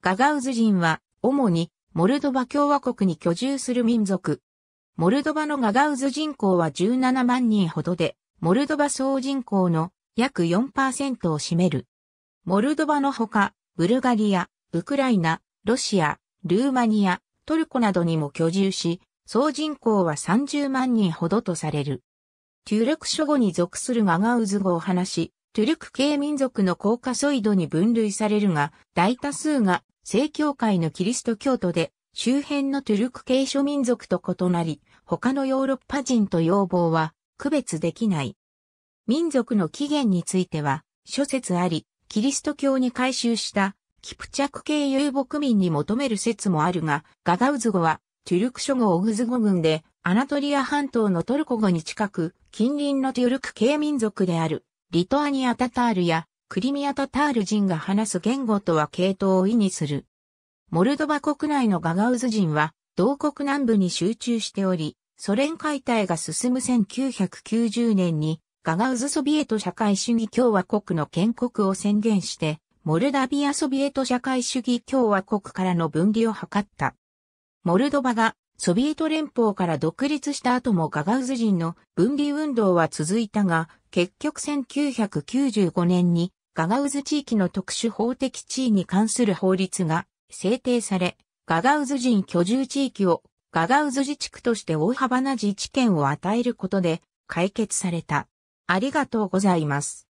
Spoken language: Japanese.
ガガウズ人は、主に、モルドバ共和国に居住する民族。モルドバのガガウズ人口は17万人ほどで、モルドバ総人口の約4%を占める。モルドバのほか、ブルガリア、ウクライナ、ロシア、ルーマニア、トルコなどにも居住し、総人口は30万人ほどとされる。旧暦書語に属するガガウズ語を話し、トゥルク系民族のコーカソイドに分類されるが、大多数が正教会のキリスト教徒で、周辺のトゥルク系諸民族と異なり、他のヨーロッパ人と要望は区別できない。民族の起源については、諸説あり、キリスト教に改宗したキプチャク系遊牧民に求める説もあるが、ガガウズ語はトゥルク諸語オグズ語群で、アナトリア半島のトルコ語に近く、近隣のトゥルク系民族であるリトアニアタタールやクリミアタタール人が話す言語とは系統を意味する。モルドバ国内のガガウズ人は、同国南部に集中しており、ソ連解体が進む1990年に、ガガウズソビエト社会主義共和国の建国を宣言して、モルダビアソビエト社会主義共和国からの分離を図った。モルドバがソビエト連邦から独立した後もガガウズ人の分離運動は続いたが、結局1995年にガガウズ地域の特殊法的地位に関する法律が制定され、ガガウズ人居住地域をガガウズ自治区として大幅な自治権を与えることで解決された。ありがとうございます。